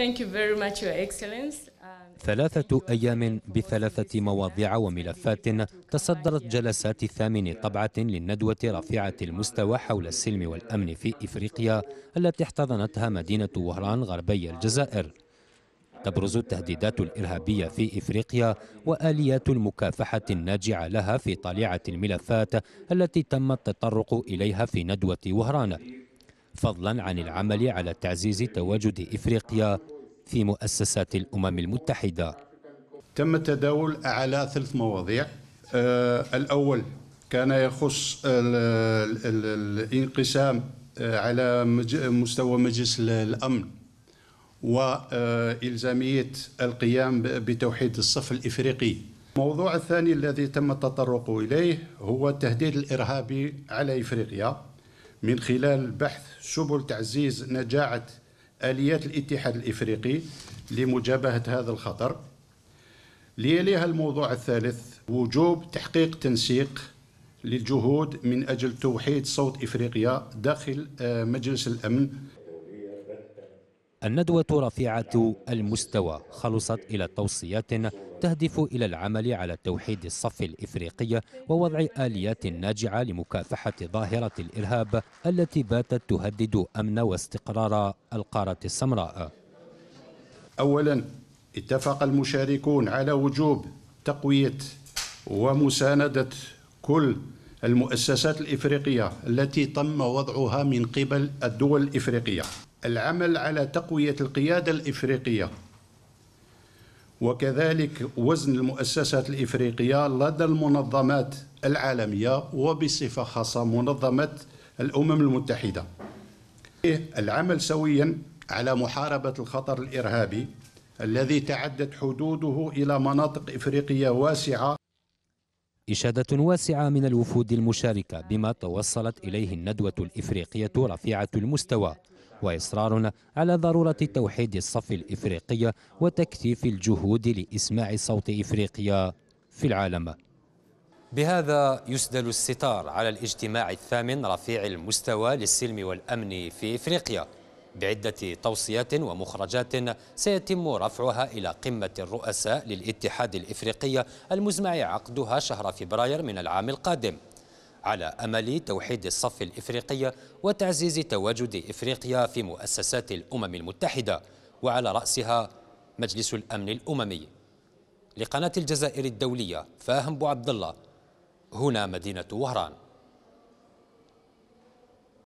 Thank you very much, Your um, ثلاثة أيام بثلاثة مواضيع وملفات تصدرت جلسات ثامن طبعة للندوة رفيعة المستوى حول السلم والأمن في إفريقيا التي احتضنتها مدينة وهران غربي الجزائر تبرز التهديدات الإرهابية في إفريقيا وآليات المكافحة الناجعة لها في طليعة الملفات التي تم التطرق إليها في ندوة وهران فضلا عن العمل على تعزيز تواجد إفريقيا في مؤسسات الأمم المتحدة تم التداول على ثلاث مواضيع آه، الأول كان يخص الانقسام آه، على مستوى مجلس الأمن وإلزامية القيام بتوحيد الصف الإفريقي الموضوع الثاني الذي تم التطرق إليه هو التهديد الإرهابي على إفريقيا من خلال بحث سبل تعزيز نجاعة آليات الاتحاد الإفريقي لمجابهة هذا الخطر ليليها الموضوع الثالث وجوب تحقيق تنسيق للجهود من أجل توحيد صوت إفريقيا داخل آه، مجلس الأمن الندوة رفيعة المستوى خلصت إلى توصيات تهدف إلى العمل على توحيد الصف الإفريقي ووضع آليات ناجعة لمكافحة ظاهرة الإرهاب التي باتت تهدد أمن واستقرار القارة السمراء أولا اتفق المشاركون على وجوب تقوية ومساندة كل المؤسسات الإفريقية التي تم وضعها من قبل الدول الإفريقية العمل على تقوية القيادة الإفريقية وكذلك وزن المؤسسات الإفريقية لدى المنظمات العالمية وبصفة خاصة منظمة الأمم المتحدة العمل سويا على محاربة الخطر الإرهابي الذي تعدت حدوده إلى مناطق إفريقية واسعة إشادة واسعة من الوفود المشاركة بما توصلت إليه الندوة الإفريقية رفيعة المستوى وإصرارنا على ضرورة توحيد الصف الإفريقي وتكثيف الجهود لإسماع صوت إفريقيا في العالم بهذا يسدل الستار على الاجتماع الثامن رفيع المستوى للسلم والأمن في إفريقيا بعدة توصيات ومخرجات سيتم رفعها إلى قمة الرؤساء للاتحاد الإفريقي المزمع عقدها شهر فبراير من العام القادم على أمل توحيد الصف الإفريقي وتعزيز تواجد إفريقيا في مؤسسات الأمم المتحدة وعلى رأسها مجلس الأمن الأممي لقناة الجزائر الدولية فاهم بو عبد الله هنا مدينة وهران